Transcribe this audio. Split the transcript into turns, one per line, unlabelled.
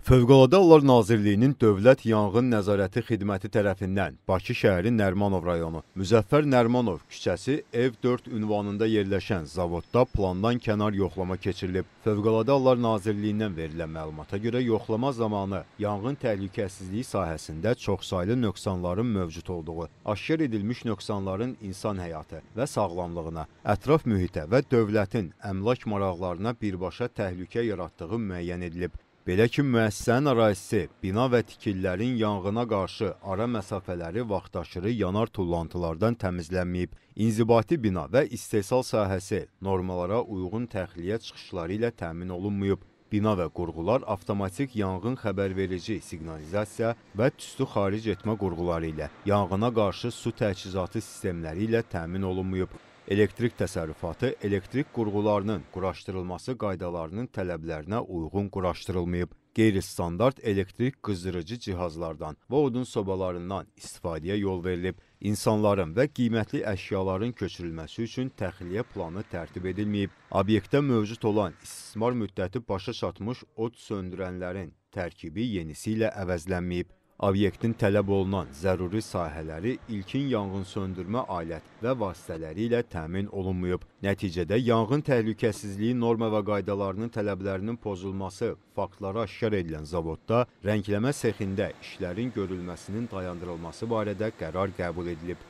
Fövqəladə Hallar Nazirliyinin Dövlət Yanğın Nəzarəti Xidməti tərəfindən Bakı şəhəri Nərmanov rayonu Müzəffər Nərmanov küçəsi ev 4 ünvanında yerləşən zavodda plandan kənar yoxlama keçirilib. Fövqəladə Hallar Nazirliyindən verilən məlumata görə yoxlama zamanı yanğın təhlükəsizliyi sahəsində çoxsaylı nöqsanların mövcud olduğu, aşkar edilmiş nöqsanların insan həyatı və sağlamlığına, ətraf mühitə və dövlətin əmlak maraqlarına birbaşa təhlükə yaratdığı müəyyən edilib. Belə ki, müəssisənin ərazisi, bina və tikililərin yanğına qarşı ara məsafələri vaxtaşırı yanar tullantılardan təmizlənməyib. İnzibati bina və istehsal sahəsi normalara uyğun təxliyə çıxışları ilə təmin olunmayıb. Bina və qurğular avtomatik yanğın xəbərverici siqnalizasiya və tüstü xaric etmə qurğuları ilə, yanğına qarşı su təchizatı sistemləri ilə təmin olunmayıb. Elektrik təsərrüfatı elektrik qurğularının quraşdırılması qaydalarının tələblərinə uyğun quraşdırılmayıb. Qeyri-standart elektrik qızdırıcı cihazlardan və odun sobalarından istifadəyə yol verilib. İnsanların və qiymətli əşyaların köçürülməsi üçün təxliyə planı tərtib edilməyib. Obyektdə mövcud olan istismar müddəti başa çatmış od söndürənlərin tərkibi yenisi ilə əvəzlənməyib. Obyektin tələb olunan zəruri sahələri ilkin yanğın söndürmə alət və vasitələri ilə təmin olunmayıb. Nəticədə yanğın təhlükəsizliyi norma və qaydalarının tələblərinin pozulması faktları aşkar edilən zavodda rəngləmə sexində işlərin görülməsinin dayandırılması barədə qərar qəbul edilib.